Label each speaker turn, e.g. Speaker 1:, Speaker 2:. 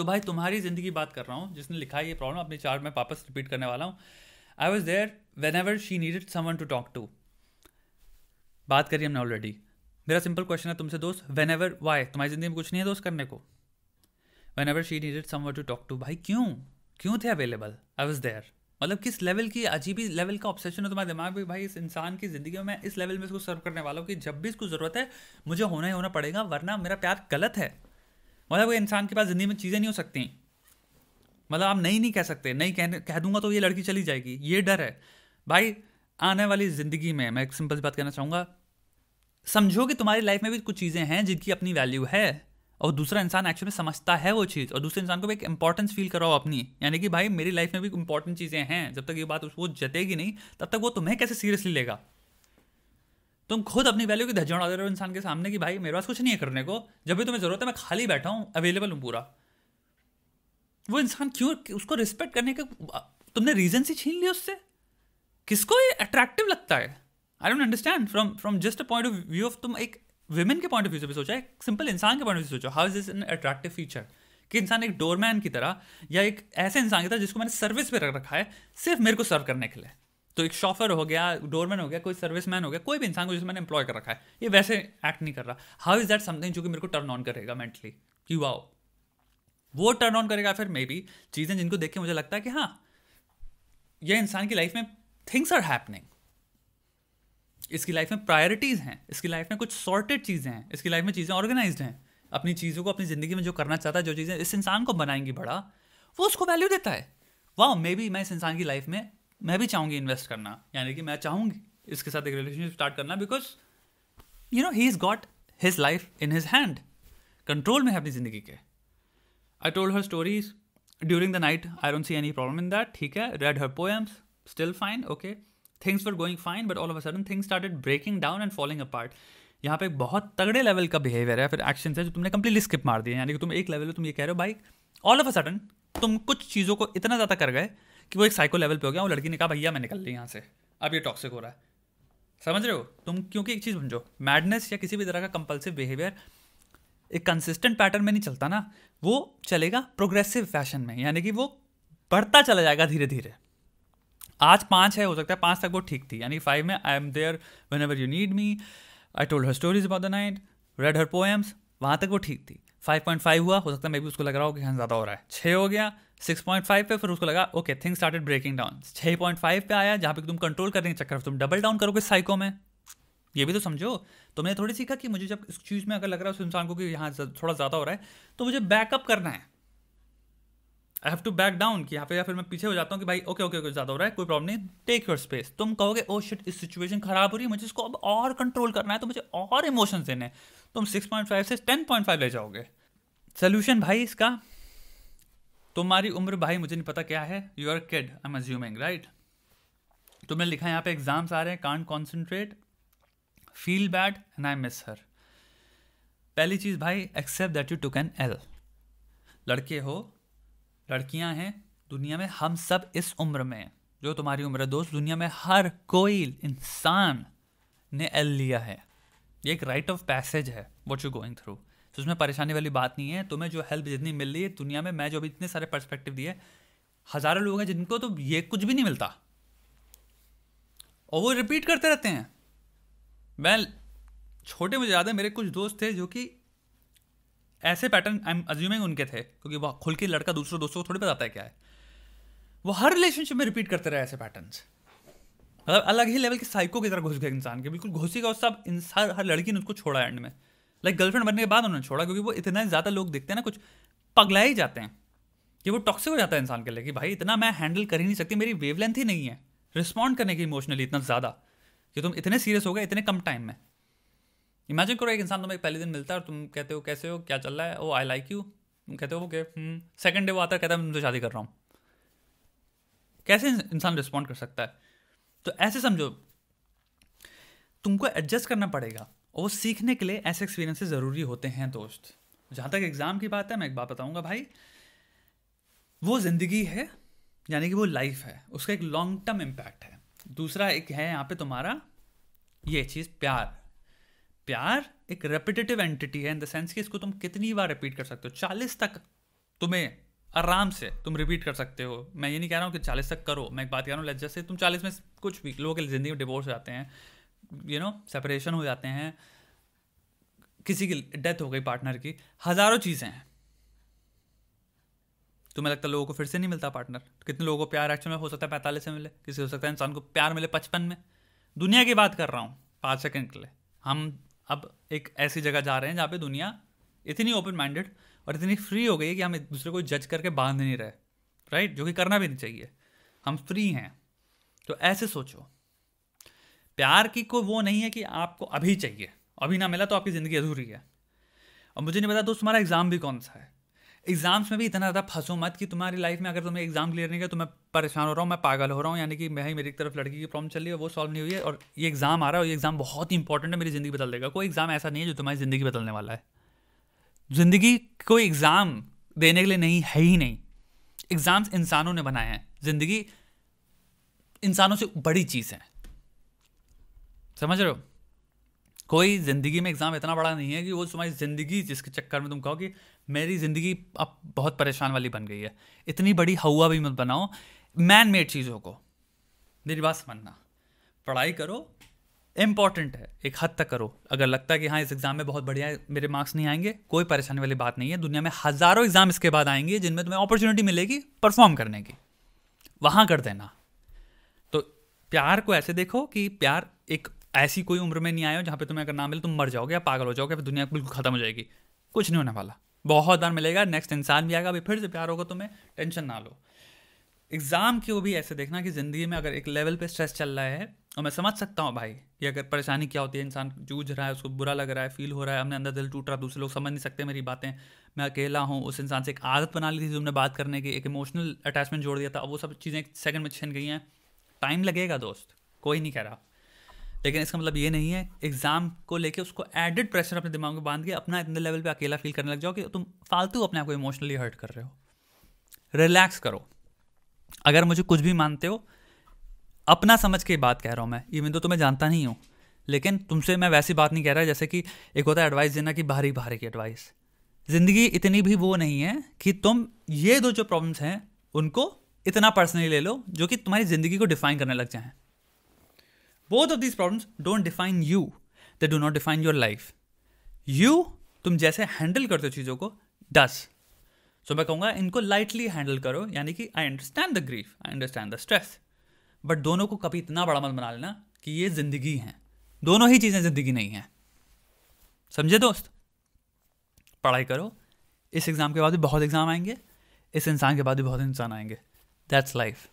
Speaker 1: तो भाई तुम्हारी ज़िंदगी बात कर रहा हूँ जिसने लिखा ये प्रॉब्लम अपने चार्ट में वापस रिपीट करने वाला हूँ I was there whenever she needed someone to talk to बात करी हमने ऑलरेडी मेरा सिंपल क्वेश्चन है तुमसे दोस्त वेन एवर वाई तुम्हारी ज़िंदगी में कुछ नहीं है दोस्त करने को whenever she needed someone to talk to भाई क्यों क्यों थे अवेलेबल आई वॉज देयर मतलब किस लेवल की अजीब लेवल का ऑब्सेशन है तुम्हारे दिमाग में भाई इस इंसान की ज़िंदगी में मैं इस लेवल में इसको सर्व करने वाला हूँ कि जब भी इसको ज़रूरत है मुझे होना ही होना पड़ेगा वरना मेरा प्यार गलत है मतलब वो इंसान के पास ज़िंदगी में चीज़ें नहीं हो सकती मतलब आप नहीं नहीं कह सकते नहीं कह कह दूंगा तो ये लड़की चली जाएगी ये डर है भाई आने वाली ज़िंदगी में मैं एक सिंपल सी बात कहना चाहूँगा समझो कि तुम्हारी लाइफ में भी कुछ चीज़ें हैं जिनकी अपनी वैल्यू है और दूसरा इंसान एक्चुअल में समझता है वो चीज़ और दूसरे इंसान को भी एक इंपॉर्टेंस फील कराओ अपनी यानी कि भाई मेरी लाइफ में भी इंपॉर्टेंट चीज़ें हैं जब तक ये बात उसको जतेगी नहीं तब तक वो तुम्हें कैसे सीरियसली लेगा तुम खुद अपनी वैल्यू की उड़ा दे रहे हो इंसान के सामने कि भाई मेरे पास कुछ नहीं है करने को जब भी तुम्हें ज़रूरत है मैं खाली बैठा हूँ अवेलेबल हूँ पूरा वो इंसान क्यों उसको रिस्पेक्ट करने का तुमने रीज़न ही छीन लिया उससे किसको ये अट्रैक्टिव लगता है I don't understand from from just a point of view of तुम एक वुमेन के पॉइंट ऑफ व्यू से भी सोचा एक सिंपल इंसान के पॉइंट ऑफ व्यू सोचो how is this an attractive feature कि इंसान एक डोरमैन की तरह या एक ऐसे इंसान की तरह जिसको मैंने सर्विस पे रख रखा है सिर्फ मेरे को सर्व करने के लिए तो एक शॉफर हो गया डोरमैन हो गया कोई सर्विसमैन हो गया कोई भी इंसान को जिसे मैंने एम्प्लॉय कर रखा है ये वैसे एक्ट नहीं कर रहा हाउ इज़ दैट समथिंग जो कि मेरे को टर्न ऑन करेगा मेंटली कि वाओ वो टर्न ऑन करेगा फिर मे बी चीज़ें जिनको देख के मुझे लगता है कि हाँ यह इंसान की लाइफ में थिंग्स आर हैपनिंग इसकी लाइफ में प्रायोरिटीज़ हैं इसकी लाइफ में कुछ सॉर्टेड चीज़ें हैं इसकी लाइफ में चीज़ें ऑर्गेनाइज हैं अपनी चीज़ों को अपनी ज़िंदगी में जो करना चाहता है जो चीज़ें इस इंसान को बनाएंगी बड़ा वो उसको वैल्यू देता है वाह मे बी मैं इस इंसान की लाइफ में मैं भी चाहूंगी इन्वेस्ट करना यानी कि मैं चाहूँगी इसके साथ एक रिलेशनशिप स्टार्ट करना because you know he is got his life in his hand control में है अपनी ज़िंदगी के I told her stories during the night I don't see any problem in that ठीक है read her poems still fine okay things were going fine but all of a sudden things started breaking down and falling apart यहाँ पे बहुत तगड़े level का behaviour है फिर action है जो तुमने कंप्लीटली स्किप मार दिया यानी कि तुम एक लेवल पे तुम ये कह रहे हो भाई ऑल ऑफ अ सडन तुम कुछ चीज़ों को इतना ज़्यादा कर गए कि वो एक साइको लेवल पे हो गया वो लड़की ने कहा भैया मैं निकल रही यहाँ से अब ये टॉक्सिक हो रहा है समझ रहे हो तुम क्योंकि एक चीज़ समझो मैडनेस या किसी भी तरह का कंपल्सिव बिहेवियर एक कंसिस्टेंट पैटर्न में नहीं चलता ना वो चलेगा प्रोग्रेसिव फैशन में यानी कि वो बढ़ता चला जाएगा धीरे धीरे आज पाँच है हो सकता है पाँच तक वो ठीक थी यानी फाइव में I am there whenever you need me I told her stories about the night read her poems वहाँ तक वो ठीक थी फाइव पॉइंट फाइव हुआ हो सकता है मैं भी उसको लग रहा हो कि हाँ ज़्यादा हो रहा है छः हो गया 6.5 पे फिर उसको लगा okay thing started breaking down 6.5 पे आया जहाँ पे तुम कंट्रोल करने के चक्कर तुम डबल डाउन करोगे साइको में ये भी तो समझो तुमने थोड़ी सीखा कि मुझे जब इस चीज़ में अगर लग रहा है उस इंसान को कि यहाँ थोड़ा ज़्यादा हो रहा है तो मुझे बैकअप करना है I have to back down कि यहाँ पे या फिर मैं पीछे हो जाता हूँ कि भाई ओके ओके ओके ज़्यादा हो रहा है कोई प्रॉब्लम नहीं टेक योर स्पेस तुम कहोगे ओ oh शिट इस सिचुएशन खराब हो रही है मुझे इसको अब और कंट्रोल करना है तो मुझे और इमोशंस देने हैं तुम 6.5 से 10.5 ले जाओगे सोल्यूशन भाई इसका तुम्हारी उम्र भाई मुझे नहीं पता क्या है you are kid I am assuming right तुमने लिखा है यहाँ पे एग्जाम्स आ रहे हैं can't concentrate feel bad and I miss her पहली चीज़ भाई except that you too can एल लड़के हो लड़कियां हैं दुनिया में हम सब इस उम्र में जो तुम्हारी उम्र है दोस्त दुनिया में हर कोई इंसान ने एल लिया है ये एक राइट ऑफ पैसेज है वॉट यू गोइंग थ्रू तो उसमें परेशानी वाली बात नहीं है तुम्हें जो हेल्प जितनी मिल रही है दुनिया में मैं जो अभी इतने सारे पर्सपेक्टिव दिए हज़ारों लोग हैं जिनको तो ये कुछ भी नहीं मिलता और वो रिपीट करते रहते हैं मैं छोटे मुझे याद है मेरे कुछ दोस्त थे जो कि ऐसे पैटर्न आई एम अज्यूमिंग उनके थे क्योंकि वह खुल के लड़का दूसरों दोस्तों को थोड़ी बताता है क्या है वो हर रिलेशनशिप में रिपीट करते रहे ऐसे पैटर्न मतलब अलग ही लेवल के साइको की तरह घुस गए इंसान के बिल्कुल घुसी का सब इंसान हर लड़की ने उसको छोड़ा एंड में लाइक गर्लफ्रेंड बनने के बाद उन्होंने छोड़ा क्योंकि वो इतना ज़्यादा लोग देखते हैं ना कुछ पगला ही जाते हैं कि वो टॉक्सिक हो जाता है इंसान के लिए कि भाई इतना मैं हैंडल कर ही नहीं सकती मेरी वेवलेंथ ही नहीं है रिस्पॉन्ड करने की इमोशनली इतना ज़्यादा कि तुम इतने सीरियस हो गए इतने कम टाइम में इमेजिन करो एक इंसान तुम्हें पहले दिन मिलता है और तुम कहते हो कैसे हो क्या चल रहा है ओ आई लाइक यू तुम कहते हो ओके सेकेंड डे वो आता है कहता है मैं तुमसे शादी कर रहा हूँ कैसे इंसान रिस्पॉन्ड कर सकता है तो ऐसे समझो तुमको एडजस्ट करना पड़ेगा और वो सीखने के लिए ऐसे एक्सपीरियंसेस ज़रूरी होते हैं दोस्त जहाँ तक एग्ज़ाम की बात है मैं एक बात बताऊँगा भाई वो ज़िंदगी है यानी कि वो लाइफ है उसका एक लॉन्ग टर्म इम्पैक्ट है दूसरा एक है यहाँ पे तुम्हारा ये चीज़ प्यार प्यार एक रेपिटेटिव एंटिटी है इन द सेंस कि इसको तुम कितनी बार रिपीट कर सकते हो चालीस तक तुम्हें आराम से तुम रिपीट कर सकते हो मैं ये नहीं कह रहा हूँ कि चालीस तक करो मैं एक बात कह रहा हूँ जैसे तुम चालीस में कुछ भी लोगों के ज़िंदगी में डिवोर्स जाते हैं यू नो सेपरेशन हो जाते हैं किसी की डेथ हो गई पार्टनर की हज़ारों चीज़ें हैं तुम्हें तो लगता है लोगों को फिर से नहीं मिलता पार्टनर कितने लोगों को प्यार एक्चुअल में हो सकता है पैंतालीस में मिले किसी हो सकता है इंसान को प्यार मिले पचपन में दुनिया की बात कर रहा हूँ पाँच सेकेंड के लिए हम अब एक ऐसी जगह जा रहे हैं जहाँ पे दुनिया इतनी ओपन माइंडेड और इतनी फ्री हो गई कि हम एक दूसरे को जज करके बांध नहीं रहे राइट जो कि करना भी नहीं चाहिए हम फ्री हैं तो ऐसे सोचो प्यार की कोई वो नहीं है कि आपको अभी चाहिए अभी ना मिला तो आपकी ज़िंदगी अधूरी है और मुझे नहीं पता दोस्त तुम्हारा एग्ज़ाम भी कौन सा है एग्ज़ाम्स में भी इतना ज़्यादा फंसो मत कि तुम्हारी लाइफ में अगर तुम्हें एग्ज़ाम क्लियर नहीं किया तो मैं परेशान हो रहा हूँ मैं पागल हो रहा हूँ यानी कि मैं ही मेरी तरफ लड़की की प्रॉब्लम चल रही है वो सॉल्व नहीं हुई है और ये एग्ज़ाम आ रहा है और ये एग्ज़ाम बहुत ही इंपॉर्टेंट है मेरी ज़िंदगी बदल देगा कोई एग्ज़ाम ऐसा नहीं है जो तुम्हारी ज़िंदगी बदलने वाला है ज़िंदगी कोई एग्ज़ाम देने के लिए नहीं है ही नहीं एग्ज़ाम्स इंसानों ने बनाए हैं ज़िंदगी इंसानों से बड़ी चीज़ है समझ रहे हो कोई ज़िंदगी में एग्ज़ाम इतना बड़ा नहीं है कि वो तुम्हारी ज़िंदगी जिसके चक्कर में तुम कहो कि मेरी ज़िंदगी अब बहुत परेशान वाली बन गई है इतनी बड़ी हवा भी मत बनाओ मैन मेड चीज़ों को मेरी बात समझना पढ़ाई करो इम्पॉर्टेंट है एक हद तक करो अगर लगता है कि हाँ इस एग्ज़ाम में बहुत बढ़िया मेरे मार्क्स नहीं आएंगे कोई परेशानी वाली बात नहीं है दुनिया में हज़ारों एग्ज़ाम इसके बाद आएंगे जिनमें तुम्हें अपॉर्चुनिटी मिलेगी परफॉर्म करने की वहाँ कर देना तो प्यार को ऐसे देखो कि प्यार एक ऐसी कोई उम्र में नहीं आए हो जहाँ पे तुम्हें अगर ना मिले तो तुम मर जाओगे या पागल हो जाओगे फिर दुनिया बिल्कुल खत्म हो जाएगी कुछ नहीं होने वाला बहुत दान मिलेगा नेक्स्ट इंसान भी आएगा अभी फिर से प्यार होगा तुम्हें टेंशन ना लो एग्ज़ाम को भी ऐसे देखना कि ज़िंदगी में अगर एक लेवल पे स्ट्रेस चल रहा है और मैं समझ सकता हूँ भाई कि अगर परेशानी क्या होती है इंसान जूझ रहा है उसको बुरा लग रहा है फील हो रहा है हमने अंदर दिल टूट रहा दूसरे लोग समझ नहीं सकते मेरी बातें मैं अकेला हूँ उस इंसान से एक आदत बना ली थी तुमने बात करने की एक इमोशनल अटैचमेंट जोड़ दिया था अब वो सब चीज़ें एक सेकंड में छिन गई हैं टाइम लगेगा दोस्त कोई नहीं कह रहा लेकिन इसका मतलब ये नहीं है एग्ज़ाम को लेके उसको एडेड प्रेशर अपने दिमाग में बांध के अपना इतने लेवल पे अकेला फील करने लग जाओ कि तुम फालतू अपने आप को इमोशनली हर्ट कर रहे हो रिलैक्स करो अगर मुझे कुछ भी मानते हो अपना समझ के बात कह रहा हूँ मैं इवन तो तुम्हें जानता नहीं हूँ लेकिन तुमसे मैं वैसी बात नहीं कह रहा जैसे कि एक होता है एडवाइस देना कि भारी भारी की एडवाइस ज़िंदगी इतनी भी वो नहीं है कि तुम ये दो जो प्रॉब्लम्स हैं उनको इतना पर्सनली ले लो जो कि तुम्हारी ज़िंदगी को डिफाइन करने लग जाएँ both of this problems don't define you they do not define your life you तुम जैसे हैंडल करते हो चीज़ों को डस सो मैं कहूँगा इनको लाइटली हैंडल करो यानी कि I understand the grief I understand the stress but दोनों को कभी इतना बड़ा मत बना लेना कि ये ज़िंदगी है दोनों ही चीज़ें ज़िंदगी नहीं हैं समझे दोस्त पढ़ाई करो इस एग्ज़ाम के बाद भी बहुत एग्ज़ाम आएंगे इस इंसान के बाद भी बहुत इंसान आएंगे दैट्स लाइफ